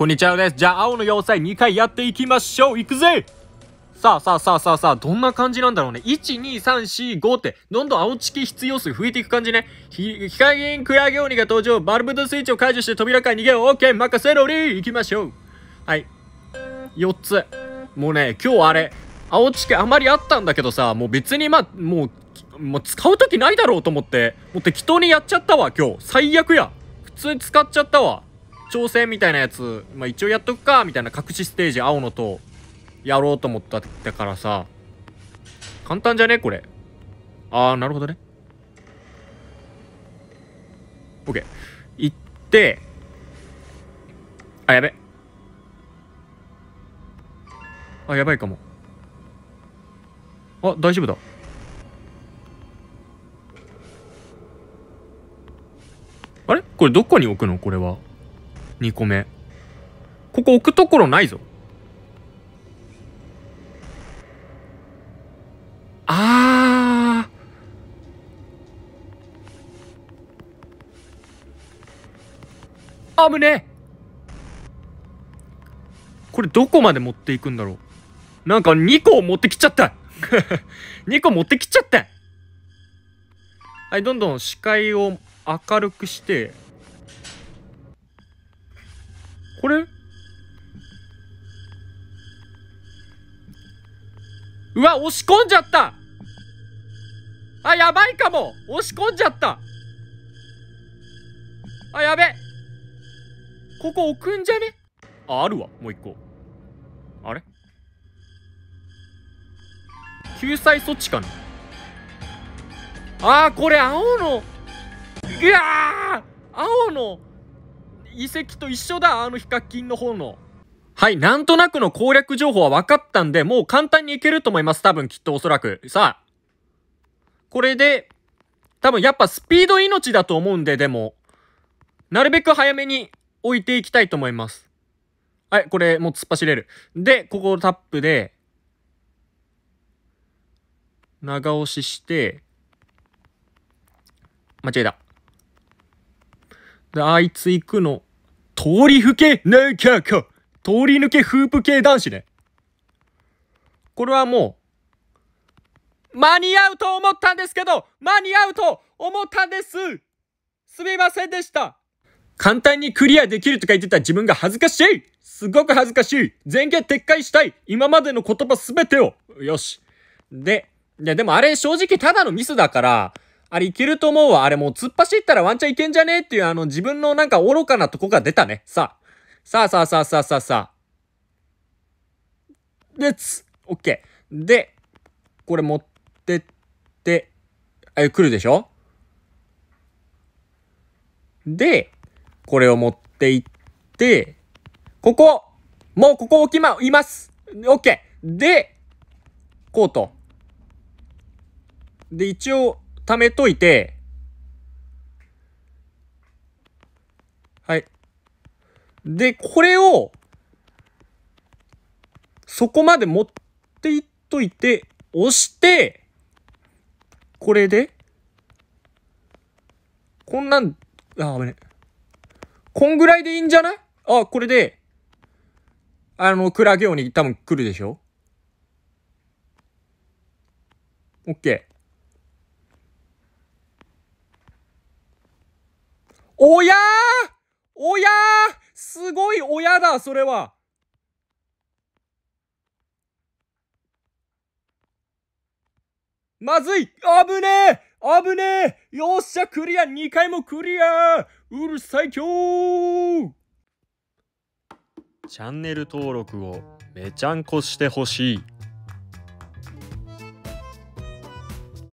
こんにちはです。じゃあ、青の要塞2回やっていきましょう。いくぜさあさあさあさあさあ、どんな感じなんだろうね。1、2、3、4、5って、どんどん青チキ必要数増えていく感じね。ひ、ヒカゲンクラゲが登場。バルブドスイッチを解除して扉から逃げよう。オッケー、任せろり行きましょう。はい。4つ。もうね、今日あれ、青チキあまりあったんだけどさ、もう別にま、もう、もう使う時ないだろうと思って、もう適当にやっちゃったわ、今日。最悪や。普通に使っちゃったわ。挑戦みたいなやつ、まあ、一応やっとくか、みたいな隠しステージ青のと、やろうと思っただからさ、簡単じゃねこれ。あー、なるほどね。OK。行って、あ、やべ。あ、やばいかも。あ、大丈夫だ。あれこれどこに置くのこれは。2個目。ここ置くところないぞ。あー。あぶねこれどこまで持っていくんだろうなんか2個持ってきちゃった !2 個持ってきちゃったはい、どんどん視界を明るくして、これうわ、押し込んじゃったあ、やばいかも押し込んじゃったあ、やべここ置くんじゃねあ、あるわ、もう一個。あれ救済措置かなあー、これ青のうわー青の遺跡と一緒だ、あのヒカキンの方の。はい、なんとなくの攻略情報は分かったんで、もう簡単にいけると思います。多分きっとおそらく。さあ。これで、多分やっぱスピード命だと思うんで、でも、なるべく早めに置いていきたいと思います。はい、これもう突っ走れる。で、ここをタップで、長押しして、間違えた。で、あいつ行くの。通り抜けなんきゃか通り抜けフープ系男子ね。これはもう、間に合うと思ったんですけど、間に合うと思ったんですすみませんでした簡単にクリアできるとか言ってた自分が恥ずかしいすごく恥ずかしい全言撤回したい今までの言葉すべてをよしで、いやでもあれ正直ただのミスだから、あれいけると思うわ。あれもう突っ走ったらワンチャンいけんじゃねえっていうあの自分のなんか愚かなとこが出たね。さあ。さあさあさあさあさあさあ。で、つ、オッケー。で、これ持ってって、え、来るでしょで、これを持っていって、ここもうここ置きま、いますオッケーで、コート。で、一応、貯めといて、はい。で、これを、そこまで持っていっといて、押して、これで、こんなん、あ、危ね。こんぐらいでいいんじゃないあ、これで、あの、クラゲオに多分来るでしょオッケー。親親すごい親だ、それは。まずい危ねえ危ねえよっしゃ、クリア !2 回もクリアうるさいきょチャンネル登録をめちゃんこしてほしい。